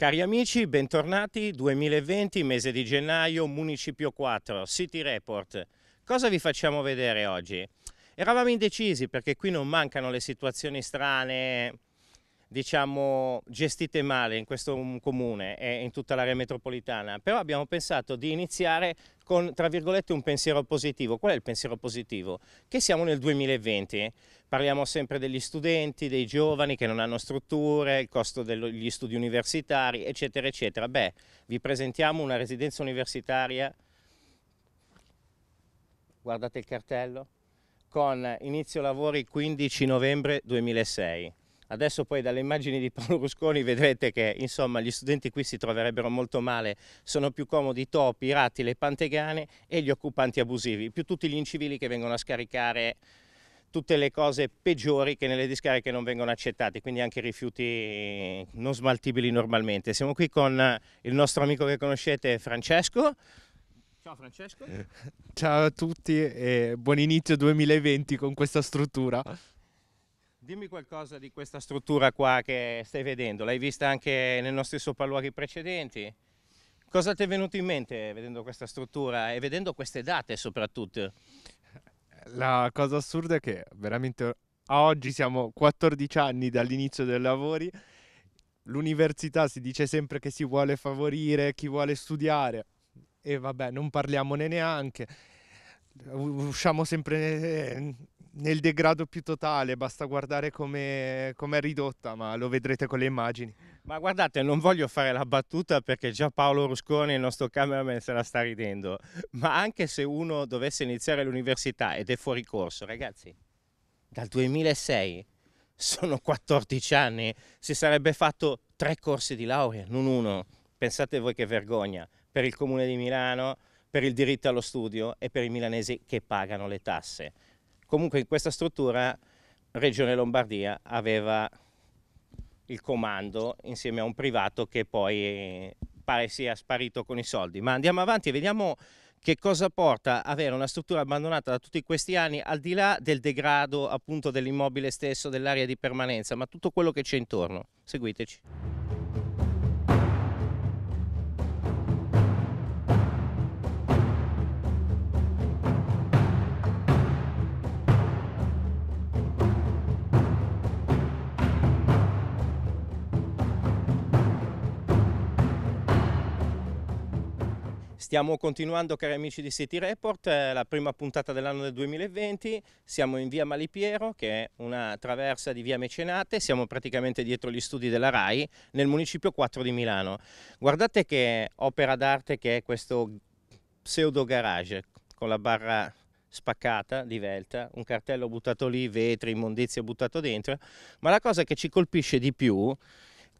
Cari amici, bentornati, 2020, mese di gennaio, Municipio 4, City Report. Cosa vi facciamo vedere oggi? Eravamo indecisi perché qui non mancano le situazioni strane, diciamo, gestite male in questo comune e in tutta l'area metropolitana, però abbiamo pensato di iniziare con, tra virgolette, un pensiero positivo. Qual è il pensiero positivo? Che siamo nel 2020, parliamo sempre degli studenti, dei giovani che non hanno strutture, il costo degli studi universitari, eccetera, eccetera. Beh, vi presentiamo una residenza universitaria, guardate il cartello, con inizio lavori 15 novembre 2006 Adesso poi dalle immagini di Paolo Rusconi vedrete che insomma gli studenti qui si troverebbero molto male, sono più comodi i topi, i ratti, le pantegane e gli occupanti abusivi, più tutti gli incivili che vengono a scaricare tutte le cose peggiori che nelle discariche non vengono accettate, quindi anche rifiuti non smaltibili normalmente. Siamo qui con il nostro amico che conoscete Francesco. Ciao Francesco. Ciao a tutti e buon inizio 2020 con questa struttura. Dimmi qualcosa di questa struttura qua che stai vedendo, l'hai vista anche nei nostri sopralluoghi precedenti? Cosa ti è venuto in mente vedendo questa struttura e vedendo queste date soprattutto? La cosa assurda è che veramente a oggi siamo 14 anni dall'inizio dei lavori, l'università si dice sempre che si vuole favorire chi vuole studiare e vabbè non parliamone neanche, usciamo sempre eh, nel degrado più totale, basta guardare come è ridotta, ma lo vedrete con le immagini. Ma guardate, non voglio fare la battuta perché già Paolo Rusconi, il nostro cameraman, se la sta ridendo, ma anche se uno dovesse iniziare l'università ed è fuori corso, ragazzi, dal 2006 sono 14 anni, si sarebbe fatto tre corsi di laurea, non uno. Pensate voi che vergogna per il Comune di Milano, per il diritto allo studio e per i milanesi che pagano le tasse. Comunque in questa struttura Regione Lombardia aveva il comando insieme a un privato che poi pare sia sparito con i soldi. Ma andiamo avanti e vediamo che cosa porta avere una struttura abbandonata da tutti questi anni, al di là del degrado appunto dell'immobile stesso, dell'area di permanenza, ma tutto quello che c'è intorno. Seguiteci. Stiamo continuando cari amici di City Report, eh, la prima puntata dell'anno del 2020, siamo in via Malipiero che è una traversa di via Mecenate, siamo praticamente dietro gli studi della RAI nel municipio 4 di Milano. Guardate che opera d'arte che è questo pseudo garage con la barra spaccata, divelta, un cartello buttato lì, vetri, immondizia buttato dentro, ma la cosa che ci colpisce di più è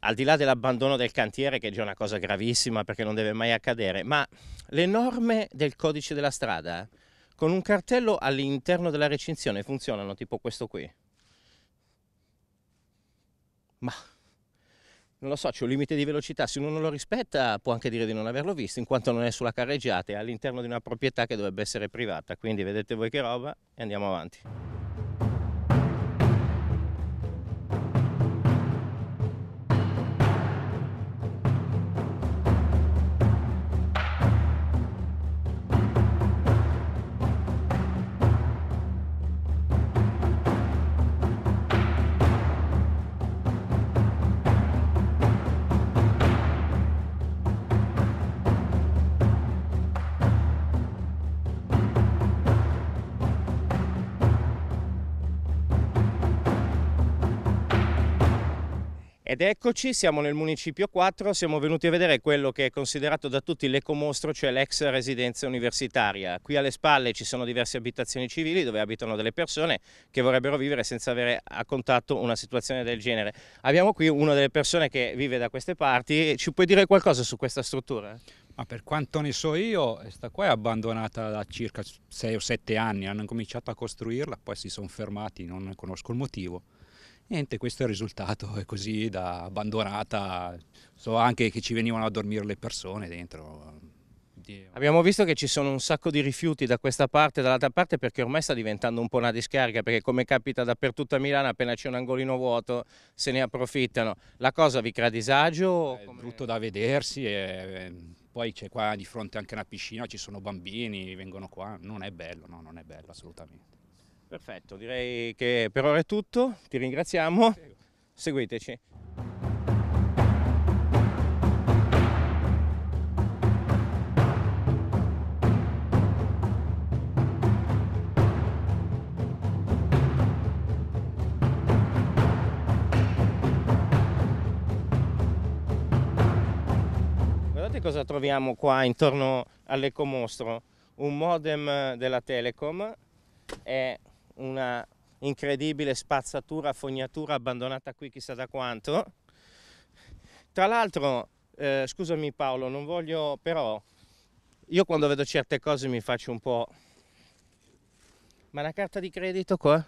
al di là dell'abbandono del cantiere, che è già una cosa gravissima perché non deve mai accadere, ma le norme del codice della strada con un cartello all'interno della recinzione funzionano tipo questo qui. Ma non lo so, c'è un limite di velocità, se uno non lo rispetta può anche dire di non averlo visto, in quanto non è sulla carreggiata, è all'interno di una proprietà che dovrebbe essere privata, quindi vedete voi che roba e andiamo avanti. Ed eccoci, siamo nel Municipio 4, siamo venuti a vedere quello che è considerato da tutti l'ecomostro, cioè l'ex residenza universitaria. Qui alle spalle ci sono diverse abitazioni civili dove abitano delle persone che vorrebbero vivere senza avere a contatto una situazione del genere. Abbiamo qui una delle persone che vive da queste parti, ci puoi dire qualcosa su questa struttura? Ma per quanto ne so io, questa qua è abbandonata da circa 6 o 7 anni, hanno cominciato a costruirla, poi si sono fermati, non conosco il motivo. Niente, questo è il risultato, è così da abbandonata, so anche che ci venivano a dormire le persone dentro. Abbiamo visto che ci sono un sacco di rifiuti da questa parte e dall'altra parte perché ormai sta diventando un po' una discarica perché come capita dappertutto a Milano appena c'è un angolino vuoto se ne approfittano. La cosa vi crea disagio? È brutto da vedersi e ehm, poi c'è qua di fronte anche una piscina, ci sono bambini, vengono qua, non è bello, no, non è bello assolutamente. Perfetto, direi che per ora è tutto, ti ringraziamo, seguiteci. Guardate cosa troviamo qua intorno all'Ecomostro, un modem della Telecom e una incredibile spazzatura, fognatura abbandonata qui chissà da quanto. Tra l'altro, eh, scusami Paolo, non voglio però, io quando vedo certe cose mi faccio un po'... Ma la carta di credito qua?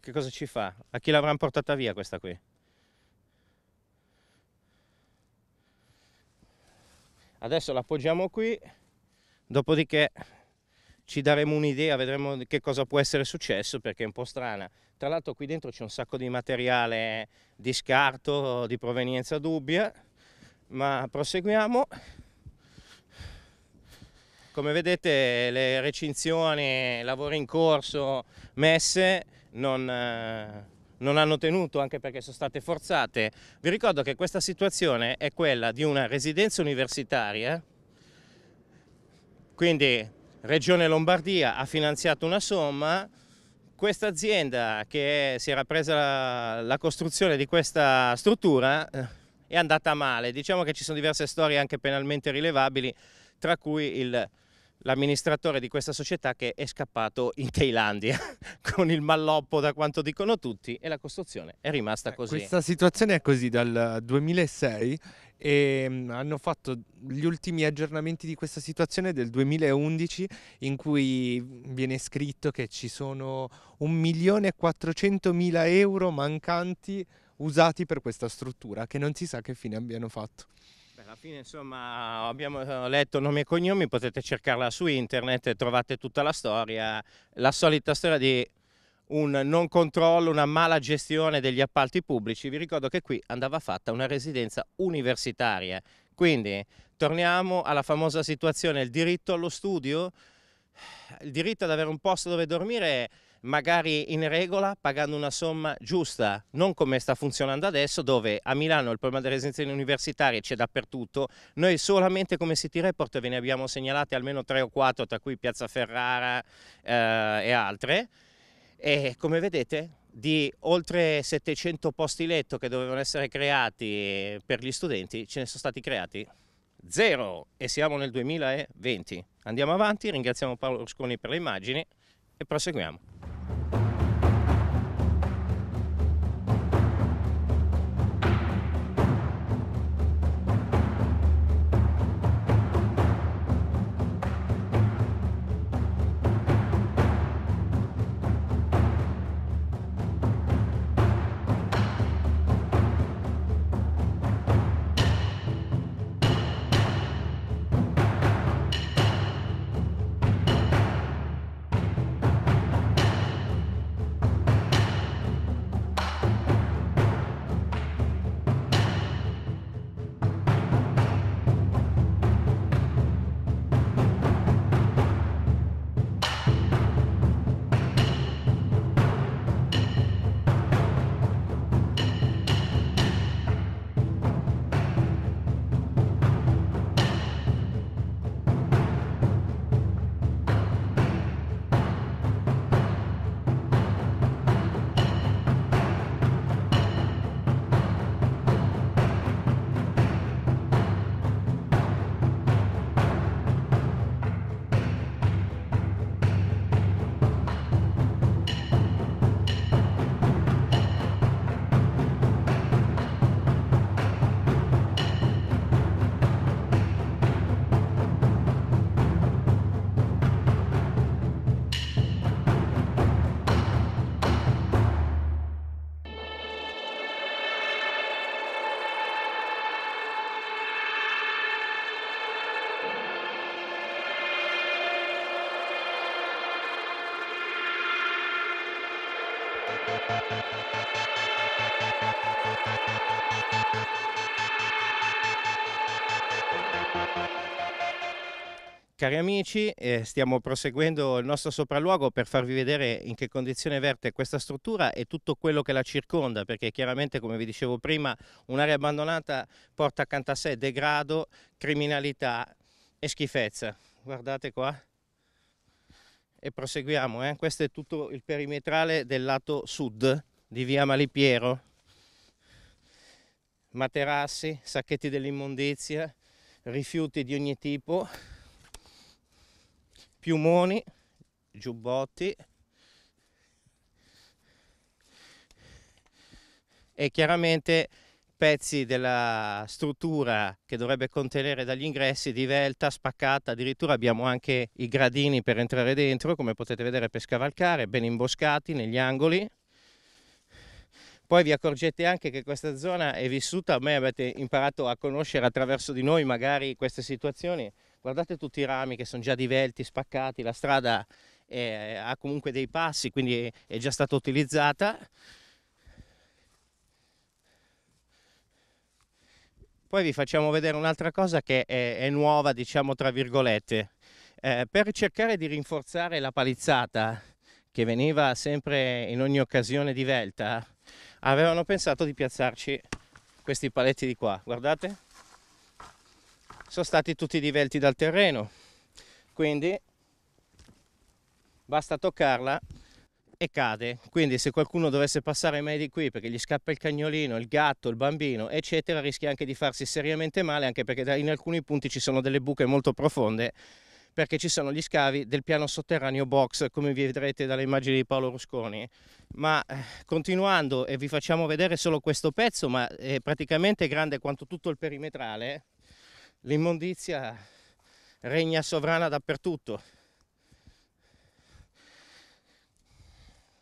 Che cosa ci fa? A chi l'avranno portata via questa qui? Adesso l'appoggiamo qui, dopodiché ci daremo un'idea, vedremo che cosa può essere successo perché è un po' strana. Tra l'altro qui dentro c'è un sacco di materiale di scarto, di provenienza dubbia, ma proseguiamo. Come vedete le recinzioni, lavori in corso, messe, non, non hanno tenuto anche perché sono state forzate. Vi ricordo che questa situazione è quella di una residenza universitaria, quindi Regione Lombardia ha finanziato una somma, questa azienda che si era presa la, la costruzione di questa struttura eh, è andata male. Diciamo che ci sono diverse storie anche penalmente rilevabili, tra cui il l'amministratore di questa società che è scappato in Thailandia con il malloppo da quanto dicono tutti e la costruzione è rimasta eh, così. Questa situazione è così dal 2006 e ehm, hanno fatto gli ultimi aggiornamenti di questa situazione del 2011 in cui viene scritto che ci sono 1.400.000 euro mancanti usati per questa struttura che non si sa che fine abbiano fatto. Alla fine insomma abbiamo eh, letto nomi e cognomi, potete cercarla su internet, trovate tutta la storia, la solita storia di un non controllo, una mala gestione degli appalti pubblici. Vi ricordo che qui andava fatta una residenza universitaria, quindi torniamo alla famosa situazione, il diritto allo studio, il diritto ad avere un posto dove dormire magari in regola pagando una somma giusta, non come sta funzionando adesso dove a Milano il problema delle residenti universitarie c'è dappertutto, noi solamente come City Report ve ne abbiamo segnalate almeno tre o quattro tra cui Piazza Ferrara eh, e altre e come vedete di oltre 700 posti letto che dovevano essere creati per gli studenti ce ne sono stati creati zero e siamo nel 2020. Andiamo avanti, ringraziamo Paolo Rusconi per le immagini e proseguiamo. Thank you. cari amici, eh, stiamo proseguendo il nostro sopralluogo per farvi vedere in che condizione verte questa struttura e tutto quello che la circonda, perché chiaramente, come vi dicevo prima, un'area abbandonata porta accanto a sé degrado, criminalità e schifezza. Guardate qua. E proseguiamo, eh. questo è tutto il perimetrale del lato sud di via Malipiero. Materassi, sacchetti dell'immondizia, rifiuti di ogni tipo, piumoni, giubbotti e chiaramente pezzi della struttura che dovrebbe contenere dagli ingressi divelta, spaccata, addirittura abbiamo anche i gradini per entrare dentro, come potete vedere per scavalcare, ben imboscati negli angoli. Poi vi accorgete anche che questa zona è vissuta, a me avete imparato a conoscere attraverso di noi magari queste situazioni, Guardate tutti i rami che sono già divelti, spaccati, la strada è, eh, ha comunque dei passi, quindi è già stata utilizzata. Poi vi facciamo vedere un'altra cosa che è, è, nuova, diciamo tra virgolette. Eh, per cercare di rinforzare la palizzata che veniva sempre in ogni occasione di velta, avevano pensato di piazzarci questi paletti di qua, guardate sono stati tutti divelti dal terreno quindi basta toccarla e cade quindi se qualcuno dovesse passare mai di qui perché gli scappa il cagnolino il gatto il bambino eccetera rischia anche di farsi seriamente male anche perché in alcuni punti ci sono delle buche molto profonde perché ci sono gli scavi del piano sotterraneo box come vi vedrete dalle immagini di Paolo Rusconi ma eh, continuando e vi facciamo vedere solo questo pezzo ma è praticamente grande quanto tutto il perimetrale L'immondizia regna sovrana dappertutto.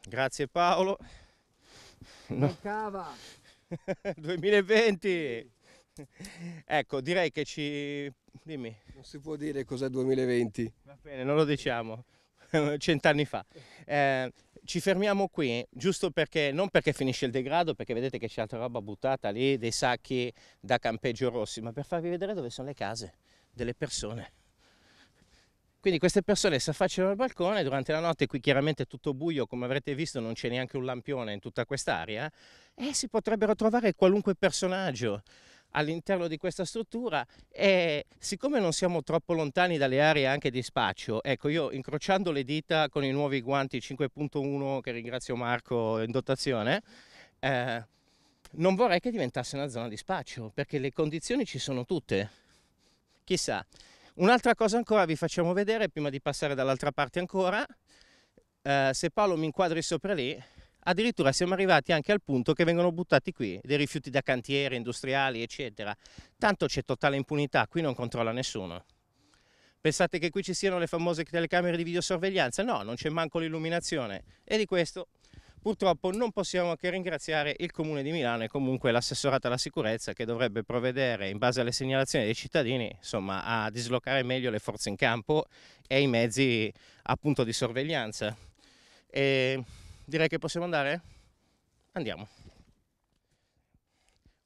Grazie Paolo. No. 2020. Ecco, direi che ci... Dimmi. Non si può dire cos'è 2020. Va bene, non lo diciamo. cent'anni fa. Eh, ci fermiamo qui, giusto perché, non perché finisce il degrado, perché vedete che c'è altra roba buttata lì, dei sacchi da campeggio rossi, ma per farvi vedere dove sono le case delle persone. Quindi queste persone si affacciano al balcone, durante la notte qui chiaramente è tutto buio, come avrete visto non c'è neanche un lampione in tutta quest'area, e si potrebbero trovare qualunque personaggio all'interno di questa struttura e siccome non siamo troppo lontani dalle aree anche di spaccio, ecco io incrociando le dita con i nuovi guanti 5.1 che ringrazio Marco in dotazione, eh, non vorrei che diventasse una zona di spaccio perché le condizioni ci sono tutte, chissà. Un'altra cosa ancora vi facciamo vedere prima di passare dall'altra parte ancora, eh, se Paolo mi inquadri sopra lì, addirittura siamo arrivati anche al punto che vengono buttati qui dei rifiuti da cantieri, industriali, eccetera. Tanto c'è totale impunità, qui non controlla nessuno. Pensate che qui ci siano le famose telecamere di videosorveglianza? No, non c'è manco l'illuminazione. E di questo purtroppo non possiamo che ringraziare il Comune di Milano e comunque l'assessorata alla sicurezza che dovrebbe provvedere in base alle segnalazioni dei cittadini insomma, a dislocare meglio le forze in campo e i mezzi appunto di sorveglianza. E direi che possiamo andare? Andiamo.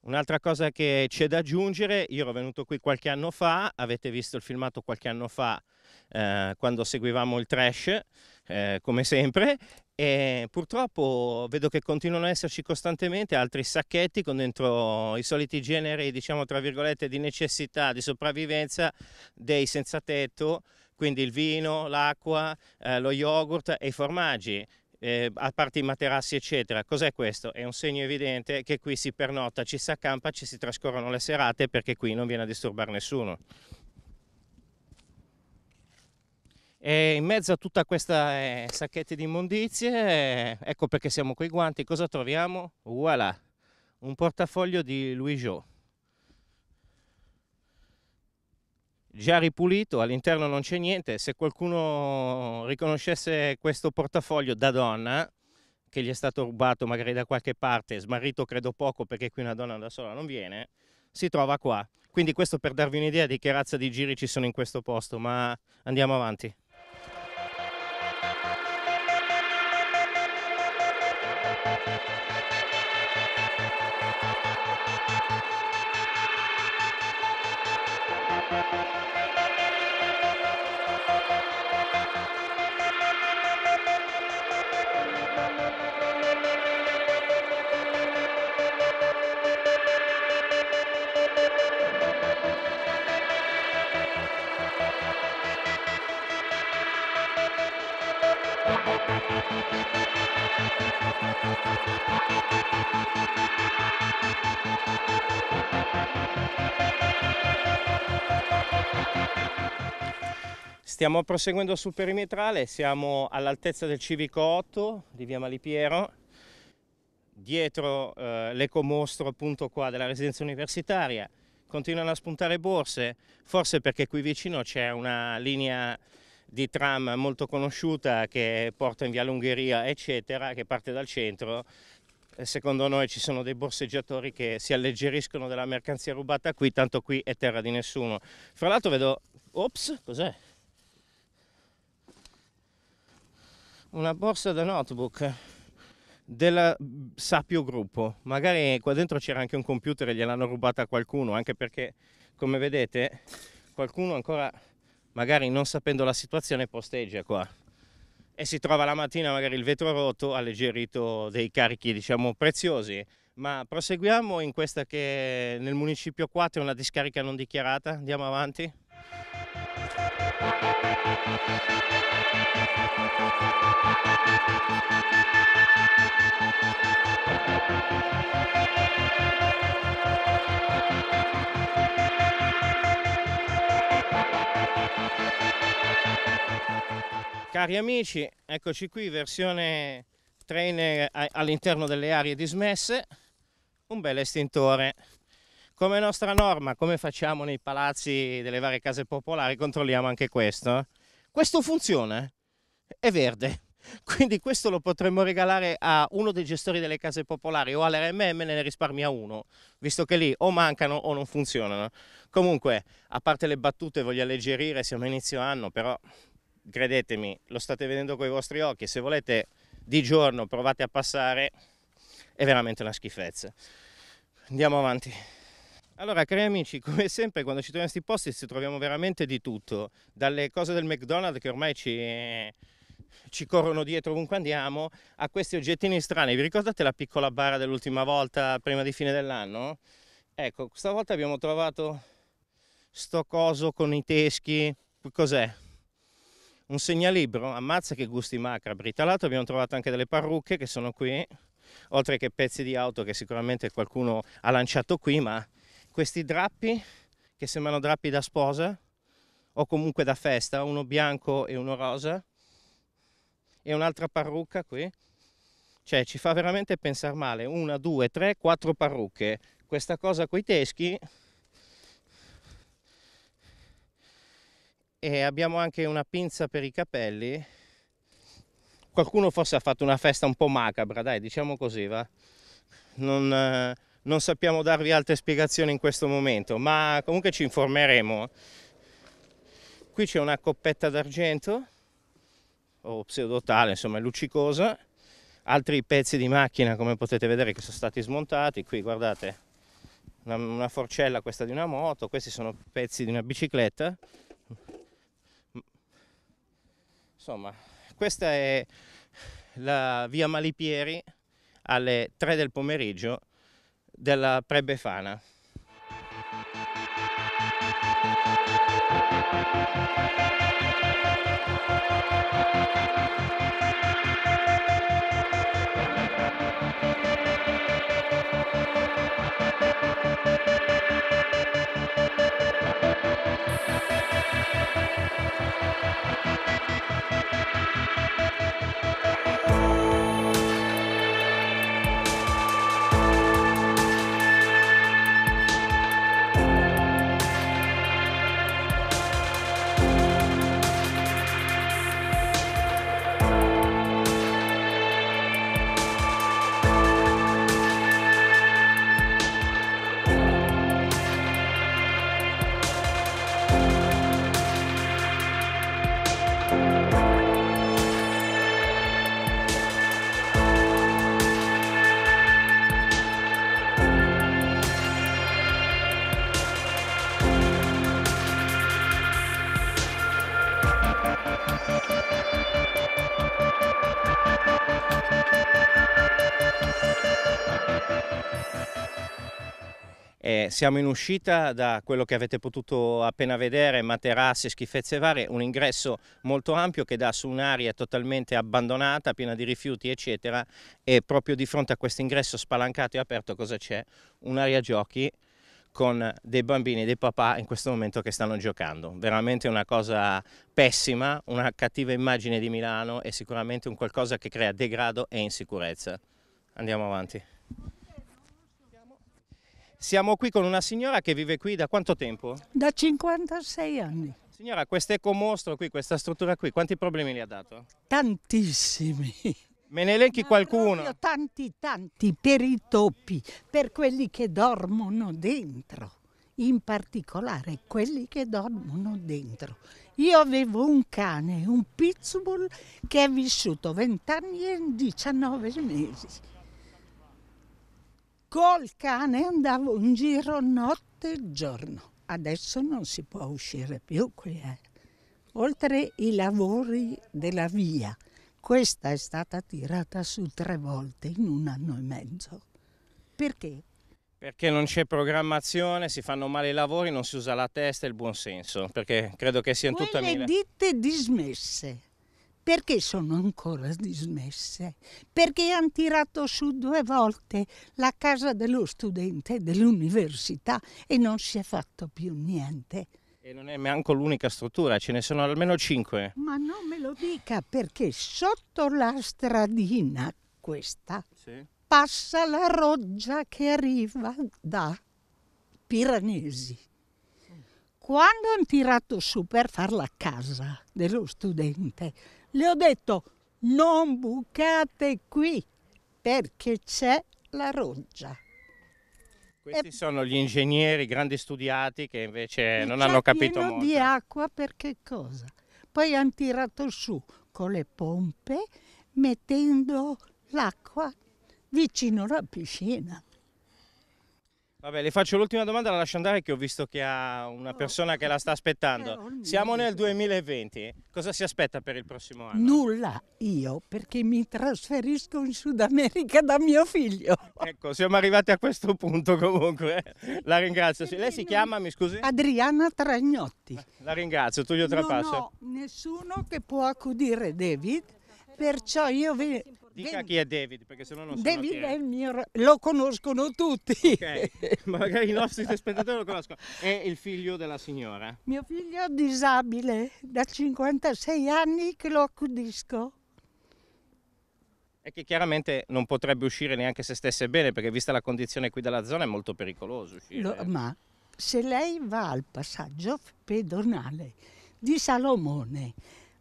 Un'altra cosa che c'è da aggiungere, io ero venuto qui qualche anno fa, avete visto il filmato qualche anno fa eh, quando seguivamo il trash, eh, come sempre, e purtroppo vedo che continuano ad esserci costantemente altri sacchetti con dentro i soliti generi, diciamo tra virgolette, di necessità, di sopravvivenza dei senza tetto, quindi il vino, l'acqua, eh, lo yogurt e i formaggi eh, a parte i materassi eccetera. Cos'è questo? È un segno evidente che qui si pernotta, ci si accampa, ci si trascorrono le serate perché qui non viene a disturbare nessuno. E in mezzo a tutta questa eh, sacchette di immondizie, eh, ecco perché siamo coi guanti, cosa troviamo? Voilà, un portafoglio di Louis Joe. già ripulito, all'interno non c'è niente, se qualcuno riconoscesse questo portafoglio da donna, che gli è stato rubato magari da qualche parte, smarrito credo poco perché qui una donna da sola non viene, si trova qua. Quindi questo per darvi un'idea di che razza di giri ci sono in questo posto, ma andiamo avanti. Thank you. Stiamo proseguendo sul perimetrale, siamo all'altezza del civico 8 di via Malipiero, dietro eh, l'ecomostro appunto qua della residenza universitaria, continuano a spuntare borse, forse perché qui vicino c'è una linea di tram molto conosciuta che porta in via l'Ungheria, eccetera, che parte dal centro. Eh, secondo noi ci sono dei borseggiatori che si alleggeriscono della mercanzia rubata qui, tanto qui è terra di nessuno. Fra l'altro vedo... Ops, cos'è? Una borsa da notebook della Sapio Gruppo. Magari qua dentro c'era anche un computer e gliel'hanno rubata a qualcuno, anche perché, come vedete, qualcuno ancora magari non sapendo la situazione posteggia qua e si trova la mattina magari il vetro rotto, alleggerito dei carichi diciamo preziosi. Ma proseguiamo in questa che nel municipio 4 è una discarica non dichiarata, andiamo avanti. Cari amici, eccoci qui, versione trainer all'interno delle aree dismesse, un bel estintore. Come nostra norma, come facciamo nei palazzi delle varie case popolari, controlliamo anche questo. Questo funziona, è verde, quindi questo lo potremmo regalare a uno dei gestori delle case popolari o all'RMM ne risparmia uno, visto che lì o mancano o non funzionano. Comunque, a parte le battute, voglio alleggerire, siamo a inizio anno, però credetemi, lo state vedendo con i vostri occhi, se volete di giorno provate a passare, è veramente una schifezza. Andiamo avanti. Allora, cari amici, come sempre quando ci troviamo in questi posti ci troviamo veramente di tutto, dalle cose del McDonald's che ormai ci, ci corrono dietro ovunque andiamo, a questi oggettini strani. Vi ricordate la piccola bara dell'ultima volta prima di fine dell'anno? Ecco, questa volta abbiamo trovato sto coso con i teschi, cos'è? un segnalibro, ammazza che gusti macabri. Tra l'altro abbiamo trovato anche delle parrucche che sono qui, oltre che pezzi di auto che sicuramente qualcuno ha lanciato qui, ma questi drappi che sembrano drappi da sposa o comunque da festa, uno bianco e uno rosa e un'altra parrucca qui. Cioè ci fa veramente pensare male, una, due, tre, quattro parrucche. Questa cosa coi teschi e abbiamo anche una pinza per i capelli qualcuno forse ha fatto una festa un po' macabra dai diciamo così va non, eh, non sappiamo darvi altre spiegazioni in questo momento ma comunque ci informeremo qui c'è una coppetta d'argento o pseudotale insomma luccicosa altri pezzi di macchina come potete vedere che sono stati smontati qui guardate una, una forcella questa di una moto questi sono pezzi di una bicicletta Insomma, questa è la via Malipieri alle 3 del pomeriggio della Prebefana. Thank Eh, siamo in uscita da quello che avete potuto appena vedere, materasse, schifezze varie, un ingresso molto ampio che dà su un'area totalmente abbandonata, piena di rifiuti eccetera e proprio di fronte a questo ingresso spalancato e aperto cosa c'è? Un'area giochi con dei bambini e dei papà in questo momento che stanno giocando. Veramente una cosa pessima, una cattiva immagine di Milano e sicuramente un qualcosa che crea degrado e insicurezza. Andiamo avanti. Siamo qui con una signora che vive qui da quanto tempo? Da 56 anni. Signora, quest'eco mostro qui, questa struttura qui, quanti problemi le ha dato? Tantissimi. Me ne elenchi Ma qualcuno? Tanti, tanti, per i topi, per quelli che dormono dentro, in particolare quelli che dormono dentro. Io avevo un cane, un pitbull, che è vissuto 20 anni e 19 mesi Col cane andavo in giro notte e giorno. Adesso non si può uscire più qui. Eh. Oltre i lavori della via, questa è stata tirata su tre volte in un anno e mezzo. Perché? Perché non c'è programmazione, si fanno male i lavori, non si usa la testa e il buonsenso, perché credo che sia tutte mille. Quelle ditte dismesse perché sono ancora dismesse? Perché hanno tirato su due volte la casa dello studente dell'università e non si è fatto più niente. E non è neanche l'unica struttura, ce ne sono almeno cinque. Ma non me lo dica perché sotto la stradina questa sì. passa la roggia che arriva da Piranesi. Quando hanno tirato su per fare la casa dello studente, le ho detto non bucate qui perché c'è la roggia. Questi e... sono gli ingegneri grandi studiati che invece e non hanno capito molto. di acqua per che cosa? Poi hanno tirato su con le pompe mettendo l'acqua vicino alla piscina. Vabbè, le faccio l'ultima domanda, la lascio andare che ho visto che ha una oh. persona che la sta aspettando. Eh, siamo nel 2020, cosa si aspetta per il prossimo anno? Nulla, io, perché mi trasferisco in Sud America da mio figlio. Ecco, siamo arrivati a questo punto comunque, la ringrazio. Lei si chiama, mi scusi? Adriana Tragnotti. Eh, la ringrazio, Tullio Trapasso. Non ho nessuno che può accudire David, perciò io vi Dica David. chi è David, perché se no non so. David è. è il mio. Lo conoscono tutti. Ok, magari i nostri spettatori lo conoscono. È il figlio della signora. Mio figlio disabile, da 56 anni che lo accudisco. E che chiaramente non potrebbe uscire neanche se stesse bene, perché vista la condizione qui della zona è molto pericoloso uscire. Lo, ma se lei va al passaggio pedonale di Salomone,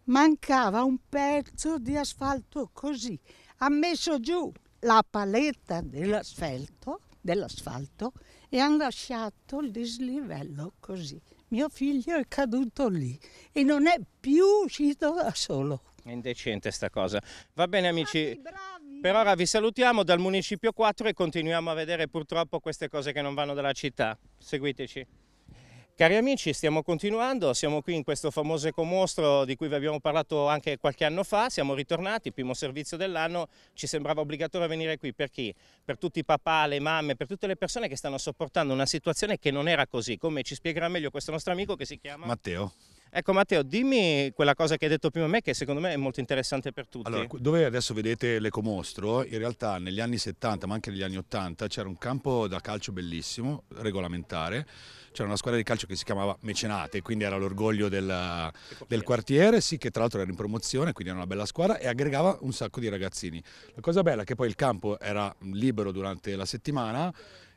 mancava un pezzo di asfalto così ha messo giù la paletta dell'asfalto, dell'asfalto e hanno lasciato il dislivello così. Mio figlio è caduto lì e non è più uscito da solo. È indecente sta cosa. Va bene amici, bravi, per ora vi salutiamo dal Municipio 4 e continuiamo a vedere purtroppo queste cose che non vanno dalla città. Seguiteci. Cari amici, stiamo continuando, siamo qui in questo famoso ecomostro di cui vi abbiamo parlato anche qualche anno fa, siamo ritornati, primo servizio dell'anno, ci sembrava obbligatorio venire qui, per chi? Per tutti i papà, le mamme, per tutte le persone che stanno sopportando una situazione che non era così, come ci spiegherà meglio questo nostro amico che si chiama... Matteo. Ecco Matteo, dimmi quella cosa che hai detto prima a me che secondo me è molto interessante per tutti. Allora, dove adesso vedete l'Ecomostro, in realtà negli anni 70 ma anche negli anni 80 c'era un campo da calcio bellissimo, regolamentare, c'era una squadra di calcio che si chiamava Mecenate, quindi era l'orgoglio del, del quartiere, sì che tra l'altro era in promozione, quindi era una bella squadra e aggregava un sacco di ragazzini. La cosa bella è che poi il campo era libero durante la settimana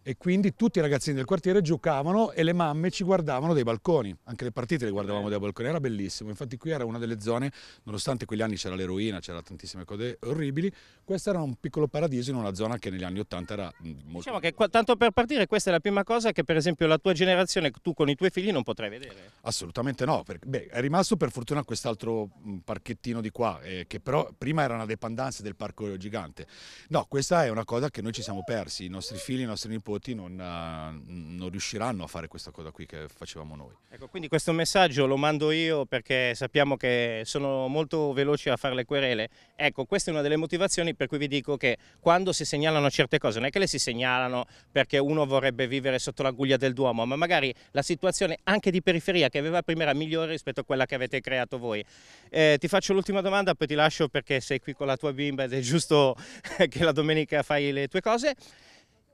e quindi tutti i ragazzini del quartiere giocavano e le mamme ci guardavano dai balconi, anche le partite le guardavamo dai balconi, era bellissimo, infatti qui era una delle zone, nonostante quegli anni c'era l'eroina, c'era tantissime cose orribili, questo era un piccolo paradiso in una zona che negli anni 80 era mm, molto... Diciamo che tanto per partire questa è la prima cosa che per esempio la tua generazione, tu con i tuoi figli non potrai vedere. Assolutamente no, perché, beh, è rimasto per fortuna quest'altro mm, parchettino di qua, eh, che però prima era una dependenza del parco gigante. No, questa è una cosa che noi ci siamo persi, i nostri figli, i nostri nipoti, voti non, eh, non, riusciranno a fare questa cosa qui che facevamo noi. Ecco, quindi questo messaggio lo mando io perché sappiamo che sono molto veloci a fare le querele. Ecco, questa è una delle motivazioni per cui vi dico che quando si segnalano certe cose, non è che le si segnalano perché uno vorrebbe vivere sotto la guglia del Duomo, ma magari la situazione anche di periferia che aveva prima era migliore rispetto a quella che avete creato voi. Eh, ti faccio l'ultima domanda, poi ti lascio perché sei qui con la tua bimba ed è giusto che la domenica fai le tue cose.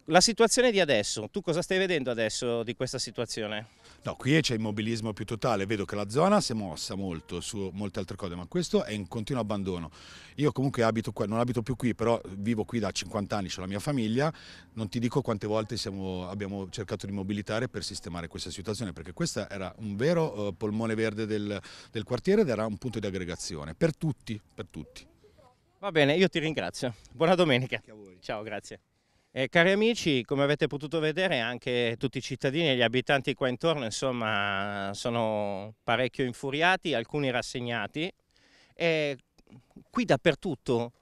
La situazione di adesso, tu cosa stai vedendo adesso di questa situazione? No, qui c'è immobilismo più totale, vedo che la zona si è mossa molto su molte altre cose, ma questo è in continuo abbandono. Io comunque abito qua, non abito più qui, però vivo qui da 50 anni, ho la mia famiglia, non ti dico quante volte siamo, abbiamo cercato di mobilitare per sistemare questa situazione, perché questo era un vero eh, polmone verde del, del quartiere ed era un punto di aggregazione, per tutti, per tutti. Va bene, io ti ringrazio. Buona domenica. Ciao, grazie. Eh, cari amici, come avete potuto vedere anche tutti i cittadini e gli abitanti qua intorno insomma, sono parecchio infuriati, alcuni rassegnati. E qui dappertutto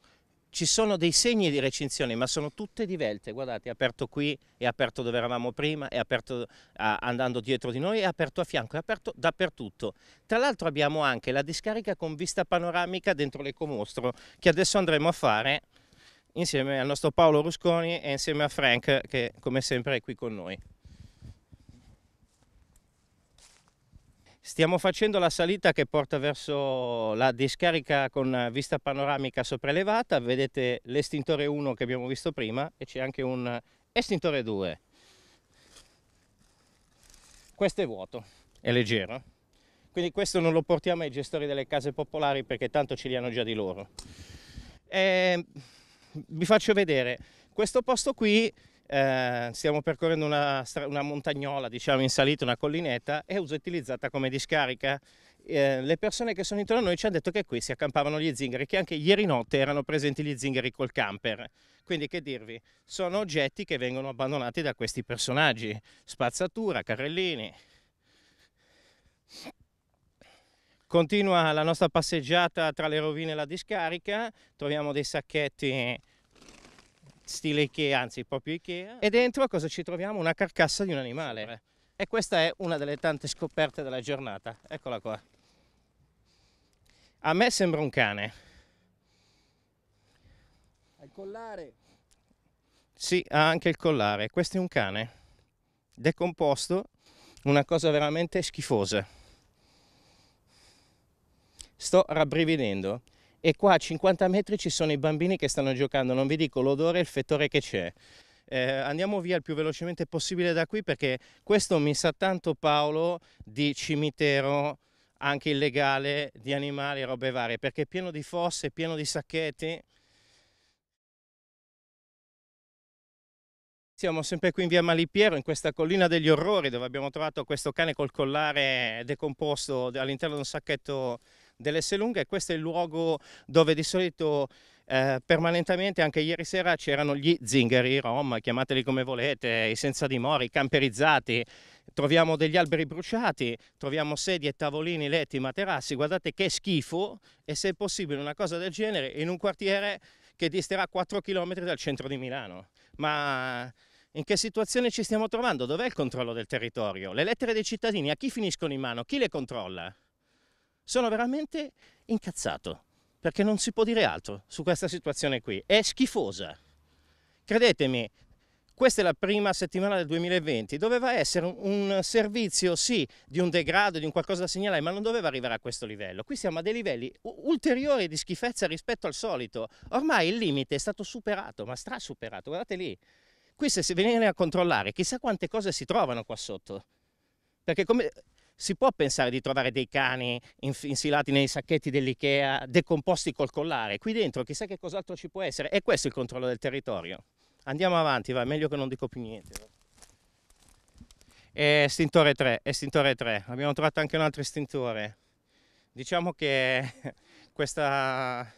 ci sono dei segni di recinzione, ma sono tutte divelte. Guardate, aperto qui, è aperto dove eravamo prima, è aperto a, andando dietro di noi, è aperto a fianco, è aperto dappertutto. Tra l'altro abbiamo anche la discarica con vista panoramica dentro l'ecomostro, che adesso andremo a fare insieme al nostro Paolo Rusconi e insieme a Frank che come sempre è qui con noi. Stiamo facendo la salita che porta verso la discarica con vista panoramica sopraelevata, vedete l'estintore 1 che abbiamo visto prima e c'è anche un estintore 2. Questo è vuoto, è leggero, quindi questo non lo portiamo ai gestori delle case popolari perché tanto ce li hanno già di loro. E ehm, vi faccio vedere questo posto qui eh, stiamo percorrendo una, una, montagnola diciamo in salita una collinetta è utilizzata come discarica eh, le persone che sono intorno a noi ci hanno detto che qui si accampavano gli zingari che anche ieri notte erano presenti gli zingari col camper quindi che dirvi sono oggetti che vengono abbandonati da questi personaggi spazzatura carrellini Continua la nostra passeggiata tra le rovine e la discarica, troviamo dei sacchetti stile Ikea, anzi proprio Ikea, e dentro cosa ci troviamo? Una carcassa di un animale. E questa è una delle tante scoperte della giornata, eccola qua. A me sembra un cane. Ha il collare. Sì, ha anche il collare. Questo è un cane. Decomposto, una cosa veramente schifosa sto rabbrividendo e qua a 50 metri ci sono i bambini che stanno giocando, non vi dico l'odore e il fettore che c'è. Eh, andiamo via il più velocemente possibile da qui perché questo mi sa tanto Paolo di cimitero anche illegale di animali e robe varie perché è pieno di fosse, pieno di sacchetti. Siamo sempre qui in via Malipiero, in questa collina degli orrori dove abbiamo trovato questo cane col collare decomposto all'interno di un sacchetto dell'S lunga e questo è il luogo dove di solito eh, permanentemente anche ieri sera c'erano gli zingari, i rom, chiamateli come volete, i senza dimori, i camperizzati, troviamo degli alberi bruciati, troviamo sedie, tavolini, letti, materassi, guardate che schifo e se è possibile una cosa del genere in un quartiere che disterà 4 km dal centro di Milano. Ma in che situazione ci stiamo trovando? Dov'è il controllo del territorio? Le lettere dei cittadini a chi finiscono in mano? Chi le controlla? Sono veramente incazzato, perché non si può dire altro su questa situazione qui. È schifosa. Credetemi, questa è la prima settimana del 2020, doveva essere un servizio sì di un degrado, di un qualcosa da segnalare, ma non doveva arrivare a questo livello. Qui siamo a dei livelli ulteriori di schifezza rispetto al solito. Ormai il limite è stato superato, ma superato guardate lì. Qui se si viene a controllare chissà quante cose si trovano qua sotto. Perché come, si può pensare di trovare dei cani insilati nei sacchetti dell'Ikea decomposti col collare. Qui dentro chissà che cos'altro ci può essere. è questo il controllo del territorio. Andiamo avanti, va, meglio che non dico più niente. E Estintore 3, estintore 3. Abbiamo trovato anche un altro estintore. Diciamo che questa,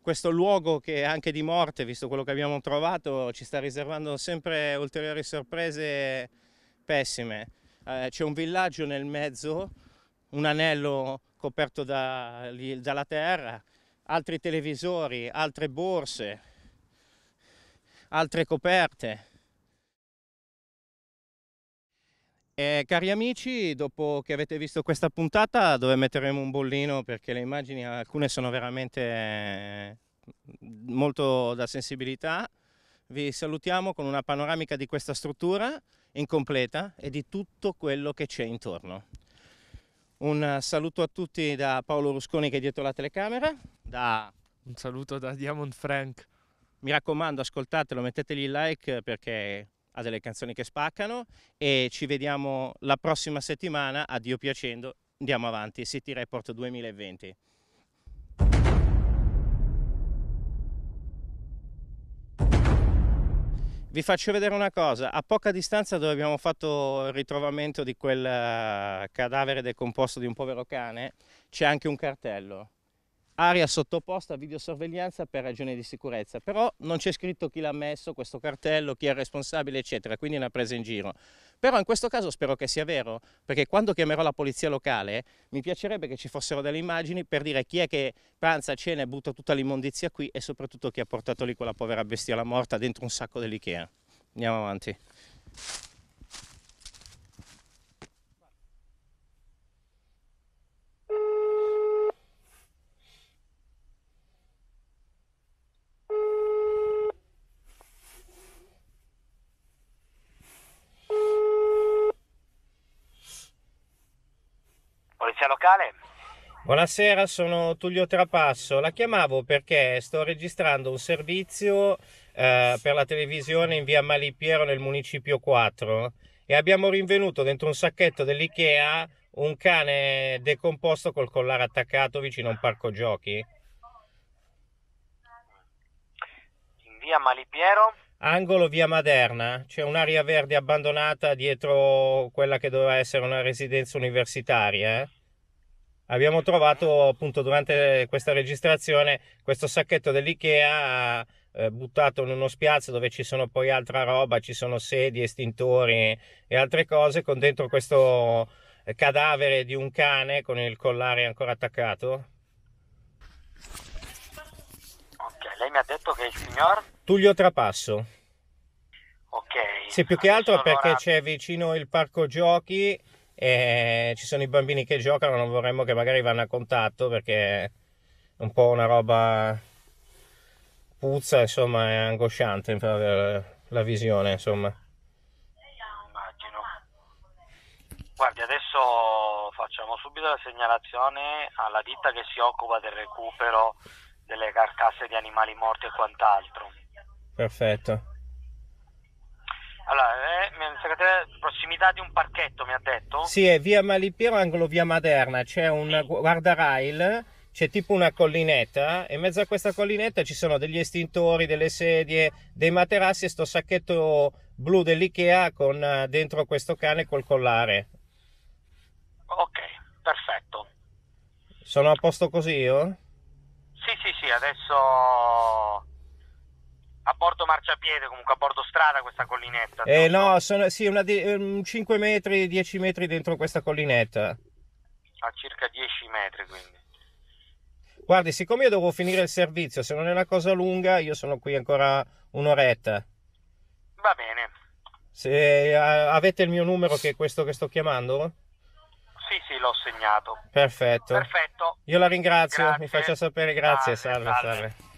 questo luogo che anche di morte, visto quello che abbiamo trovato, ci sta riservando sempre ulteriori sorprese pessime eh, c'è un villaggio nel mezzo, un anello coperto da, lì, dalla terra, altri televisori, altre borse, altre coperte. E, cari amici, dopo che avete visto questa puntata, dove metteremo un bollino perché le immagini alcune sono veramente mm, molto da sensibilità vi salutiamo con una panoramica di questa struttura incompleta e di tutto quello che c'è intorno. Un saluto a tutti da Paolo Rusconi che è dietro la telecamera, da... Un saluto da Diamond Frank. Mi raccomando, ascoltatelo, mettetegli il like perché ha delle canzoni che spaccano e ci vediamo la prossima settimana, addio piacendo, andiamo avanti, City Report 2020. Vi faccio vedere una cosa, a poca distanza dove abbiamo fatto il ritrovamento di quel eh, cadavere decomposto di un povero cane, c'è anche un cartello area sottoposta a videosorveglianza per ragioni di sicurezza, però non c'è scritto chi l'ha messo, questo cartello, chi è responsabile, eccetera, quindi è una presa in giro. Però in questo caso spero che sia vero, perché quando chiamerò la polizia locale mi piacerebbe che ci fossero delle immagini per dire chi è che pranza, cena e butta tutta l'immondizia qui e soprattutto chi ha portato lì quella povera bestiola morta dentro un sacco dell'Ikea. Andiamo avanti. locale? Buonasera, sono Tullio Trapasso. La chiamavo perché sto registrando un servizio eh, per la televisione in via Malipiero nel municipio 4 e abbiamo rinvenuto dentro un sacchetto dell'IKEA un cane decomposto col collare attaccato vicino a un parco giochi. In via Malipiero? angolo via Maderna, c'è un'area verde abbandonata dietro quella che doveva essere una residenza universitaria. Eh abbiamo trovato appunto durante questa registrazione questo sacchetto dell'IKEA eh, buttato in uno spiazzo dove ci sono poi altra roba, ci sono sedie, estintori e altre cose con dentro questo eh, cadavere di un cane con il collare ancora attaccato. Ok, lei mi ha detto che il signor Tullio Trapasso. Ok. Se più che altro perché ora... c'è vicino il parco giochi e ci sono i bambini che giocano, non vorremmo che magari vanno a contatto perché è un po' una roba puzza, insomma, è angosciante eh, la visione, insomma. immagino Guardi, adesso facciamo subito la segnalazione alla ditta che si occupa del recupero delle carcasse di animali morti e quant'altro. Perfetto. Allora, eh, segretare, prossimità di un parchetto, mi ha detto? Sì, è via Malipiero, angolo via Maderna, c'è un guardarail, c'è tipo una collinetta e in mezzo a questa collinetta ci sono degli estintori, delle sedie, dei materassi e sto sacchetto blu dell'Ikea con eh, dentro questo cane col collare. Ok, perfetto. Sono a posto così io? Oh? Sì, sì, sì, adesso a bordo marciapiede, comunque a bordo strada questa collinetta. Eh no, sono sì, una di, 5 ehm, metri, 10 metri dentro questa collinetta. A circa 10 metri quindi. Guardi, siccome io devo finire il servizio, se non è una cosa lunga, io sono qui ancora un'oretta. Va bene. Se a, eh, avete il mio numero che è questo che sto chiamando? Sì, sì, l'ho segnato. Perfetto. Perfetto. Io la ringrazio, grazie. mi faccia sapere, grazie, salve. salve. salve.